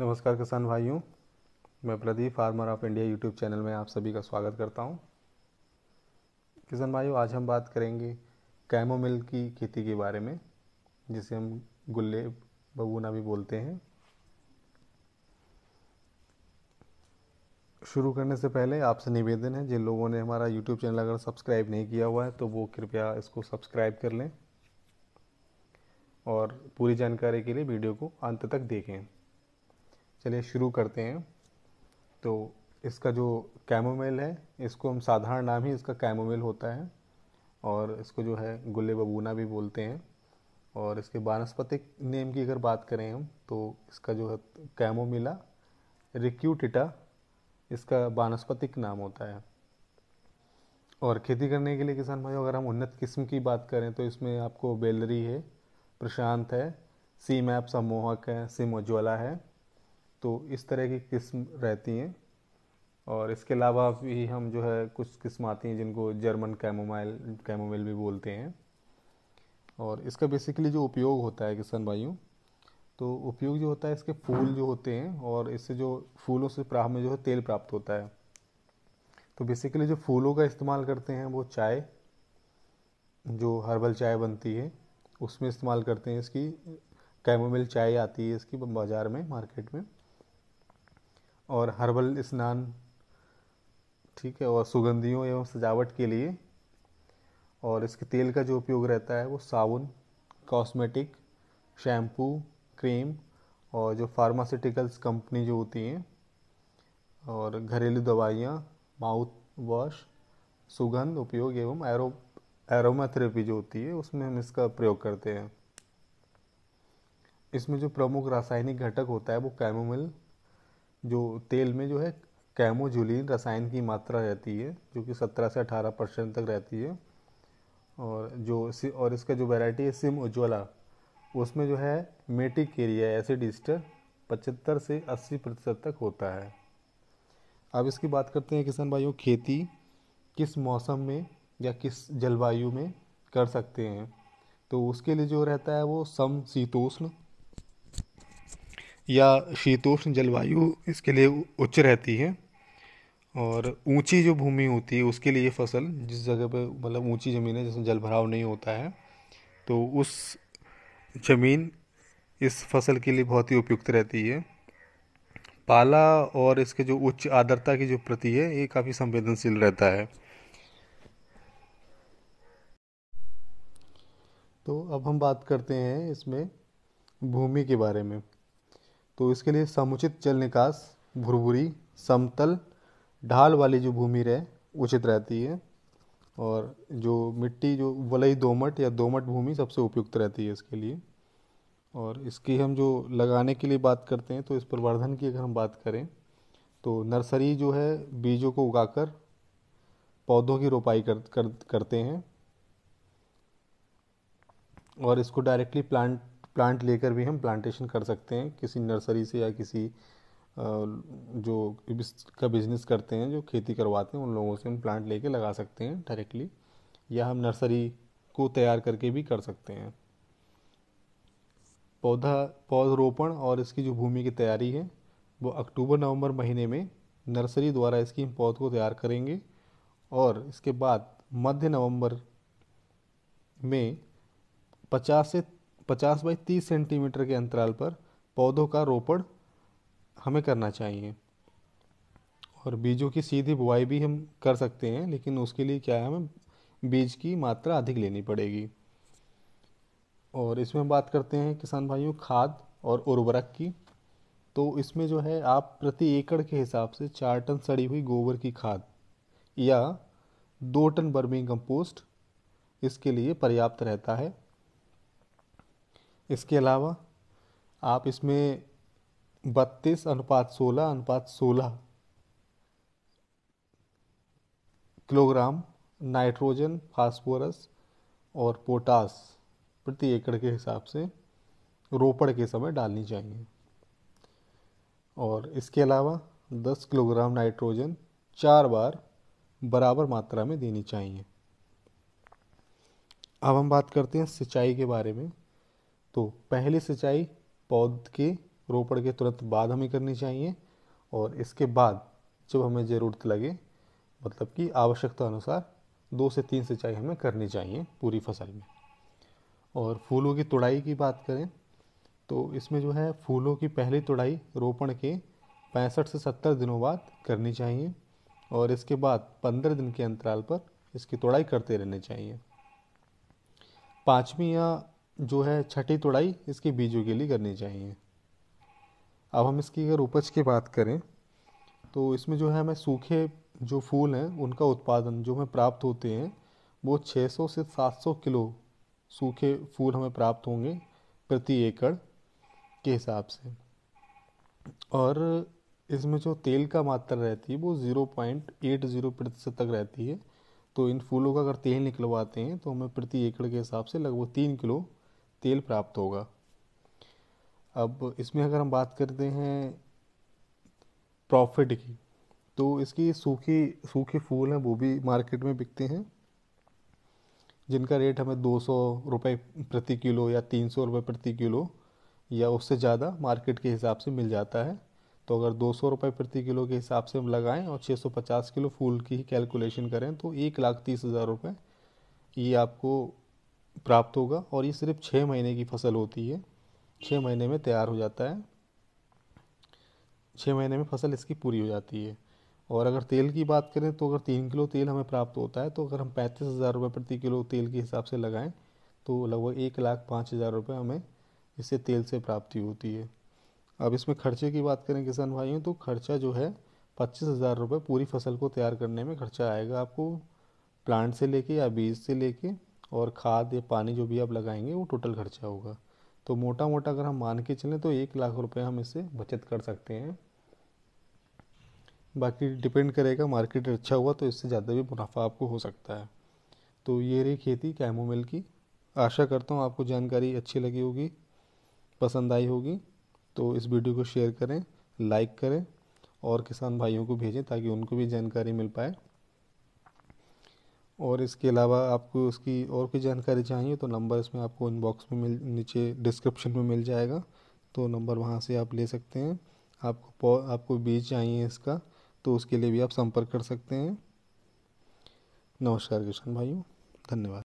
नमस्कार किसान भाइयों मैं Pradeep farmer of India YouTube channel में आप सभी का स्वागत करता हूं। किसान भाइयों आज हम बात करेंगे कैमोमिल की खेती के बारे में जिसे हम गुल्ले बबूना भी बोलते हैं शुरू करने से पहले आपसे निवेदन है जिन लोगों ने हमारा यूट्यूब चैनल अगर सब्सक्राइब नहीं किया हुआ है तो वो कृपया इसको सब्सक्राइब कर लें और पूरी जानकारी के लिए वीडियो को अंत तक देखें चलिए शुरू करते हैं तो इसका जो कैमोमेल है इसको हम साधारण नाम ही इसका कैमोमेल होता है और इसको जो है गुल्ले बबूना भी बोलते हैं और इसके वानस्पतिक नेम की अगर बात करें हम तो इसका जो है कैमोमिला रिक्यूटिटा इसका वानस्पतिक नाम होता है और खेती करने के लिए किसान भाइयों अगर हम उन्नत किस्म की बात करें तो इसमें आपको बेलरी है प्रशांत है सी मैप सम्मोहक है सिम उज्ज्वला है तो इस तरह की किस्म रहती हैं और इसके अलावा भी हम जो है कुछ किस्म आती हैं जिनको जर्मन कैमोमाइल कैमोमिल भी बोलते हैं और इसका बेसिकली जो उपयोग होता है किसान भाइयों तो उपयोग जो होता है इसके फूल जो होते हैं और इससे जो फूलों से प्राप्त में जो है तेल प्राप्त होता है तो बेसिकली जो फूलों का इस्तेमाल करते हैं वो चाय जो हर्बल चाय बनती है उसमें इस्तेमाल करते हैं इसकी कैमोमिल चाय आती है इसकी बाज़ार में मार्केट में और हर्बल स्नान ठीक है और सुगंधियों एवं सजावट के लिए और इसके तेल का जो उपयोग रहता है वो साबुन कॉस्मेटिक शैम्पू क्रीम और जो फार्मास्यूटिकल्स कंपनी जो होती हैं और घरेलू दवाइयाँ माउथ वॉश सुगंध उपयोग एवं एरो एरोमाथेरेपी जो होती है उसमें हम इसका प्रयोग करते हैं इसमें जो प्रमुख रासायनिक घटक होता है वो कैमोमिल जो तेल में जो है कैमोजुलिन रसायन की मात्रा रहती है जो कि सत्रह से अठारह परसेंट तक रहती है और जो और इसका जो वैरायटी है सिम उज्ज्वला उसमें जो है मेटिक एरिया एसिड ईस्टर पचहत्तर से अस्सी प्रतिशत तक होता है अब इसकी बात करते हैं किसान भाइयों खेती किस मौसम में या किस जलवायु में कर सकते हैं तो उसके लिए जो रहता है वो सम शीतोष्ण या शीतोष्ण जलवायु इसके लिए उच्च रहती है और ऊंची जो भूमि होती है उसके लिए फसल जिस जगह पे मतलब ऊंची ज़मीन है जिसमें जल भराव नहीं होता है तो उस ज़मीन इस फसल के लिए बहुत ही उपयुक्त रहती है पाला और इसके जो उच्च आर्द्रता की जो प्रति है ये काफ़ी संवेदनशील रहता है तो अब हम बात करते हैं इसमें भूमि के बारे में तो इसके लिए समुचित जल निकास भुरभुरी समतल ढाल वाली जो भूमि रहे उचित रहती है और जो मिट्टी जो वलई दोमट या दोमट भूमि सबसे उपयुक्त रहती है इसके लिए और इसकी हम जो लगाने के लिए बात करते हैं तो इस प्रवर्धन की अगर हम बात करें तो नर्सरी जो है बीजों को उगाकर पौधों की रोपाई कर, कर करते हैं और इसको डायरेक्टली प्लांट प्लांट लेकर भी हम प्लांटेशन कर सकते हैं किसी नर्सरी से या किसी जो का बिज़नेस करते हैं जो खेती करवाते हैं उन लोगों से हम प्लांट लेके लगा सकते हैं डायरेक्टली या हम नर्सरी को तैयार करके भी कर सकते हैं पौधा पौधरोपण और इसकी जो भूमि की तैयारी है वो अक्टूबर नवंबर महीने में नर्सरी द्वारा इसकी हम पौध को तैयार करेंगे और इसके बाद मध्य नवंबर में 50 से 50 बाई 30 सेंटीमीटर के अंतराल पर पौधों का रोपण हमें करना चाहिए और बीजों की सीधी बुआई भी हम कर सकते हैं लेकिन उसके लिए क्या है हमें बीज की मात्रा अधिक लेनी पड़ेगी और इसमें हम बात करते हैं किसान भाइयों खाद और उर्वरक की तो इसमें जो है आप प्रति एकड़ के हिसाब से चार टन सड़ी हुई गोबर की खाद या दो टन बर्मी कंपोस्ट इसके लिए पर्याप्त रहता है इसके अलावा आप इसमें बत्तीस अनुपात सोलह अनुपात सोलह किलोग्राम नाइट्रोजन फास्फोरस और पोटास प्रति एकड़ के हिसाब से रोपड़ के समय डालनी चाहिए और इसके अलावा 10 किलोग्राम नाइट्रोजन चार बार बराबर मात्रा में देनी चाहिए अब हम बात करते हैं सिंचाई के बारे में तो पहली सिंचाई पौध के रोपण के तुरंत बाद हमें करनी चाहिए और इसके बाद जब हमें ज़रूरत लगे मतलब कि आवश्यकता अनुसार दो से तीन सिंचाई हमें करनी चाहिए पूरी फसल में और फूलों की तुड़ाई की बात करें तो इसमें जो है फूलों की पहली तुड़ाई रोपण के पैंसठ से सत्तर दिनों बाद करनी चाहिए और इसके बाद पंद्रह दिन के अंतराल पर इसकी तुड़ाई करते रहनी चाहिए पाँचवीं या जो है छठी तुड़ाई इसकी बीजों के लिए करनी चाहिए अब हम इसकी अगर उपज की बात करें तो इसमें जो है हमें सूखे जो फूल हैं उनका उत्पादन जो हमें प्राप्त होते हैं वो 600 से 700 किलो सूखे फूल हमें प्राप्त होंगे प्रति एकड़ के हिसाब से और इसमें जो तेल का मात्रा रहती है वो 0.80 प्रतिशत तक रहती है तो इन फूलों का अगर तेल निकलवाते हैं तो हमें प्रति एकड़ के हिसाब से लगभग तीन किलो तेल प्राप्त होगा अब इसमें अगर हम बात करते हैं प्रॉफिट की तो इसकी सूखी सूखे फूल हैं वो भी मार्केट में बिकते हैं जिनका रेट हमें दो सौ रुपये प्रति किलो या तीन सौ रुपये प्रति किलो या उससे ज़्यादा मार्केट के हिसाब से मिल जाता है तो अगर दो सौ रुपये प्रति किलो के हिसाब से हम लगाएं और छः सौ पचास किलो फूल की ही कैलकुलेशन करें तो एक लाख तीस हज़ार रुपये ये आपको प्राप्त होगा और ये सिर्फ छः महीने की फसल होती है छः महीने में तैयार हो जाता है छः महीने में फसल इसकी पूरी हो जाती है और अगर तेल की बात करें तो अगर तीन किलो तेल हमें प्राप्त होता है तो अगर हम पैंतीस हज़ार रुपये प्रति किलो तेल के हिसाब से लगाएं तो लगभग एक लाख पाँच हज़ार रुपये हमें इससे तेल से प्राप्ति होती है अब इसमें खर्चे की बात करें किसान भाइयों तो खर्चा जो है पच्चीस हज़ार रुपये पूरी फसल को तैयार करने में खर्चा आएगा आपको प्लांट से लेके या बीज से लेके और खाद या पानी जो भी आप लगाएंगे वो टोटल खर्चा होगा तो मोटा मोटा अगर हम मान के चलें तो एक लाख रुपये हम इससे बचत कर सकते हैं बाकी डिपेंड करेगा मार्केट अच्छा हुआ तो इससे ज़्यादा भी मुनाफा आपको हो सकता है तो ये रही खेती कैमोमिल की आशा करता हूँ आपको जानकारी अच्छी लगी होगी पसंद आई होगी तो इस वीडियो को शेयर करें लाइक करें और किसान भाइयों को भेजें ताकि उनको भी जानकारी मिल पाए और इसके अलावा आपको उसकी और कोई जानकारी चाहिए तो नंबर इसमें आपको इनबॉक्स में मिल नीचे डिस्क्रिप्शन में मिल जाएगा तो नंबर वहाँ से आप ले सकते हैं आपको आपको बीज चाहिए इसका तो उसके लिए भी आप संपर्क कर सकते हैं नमस्कार किशन भाइयों धन्यवाद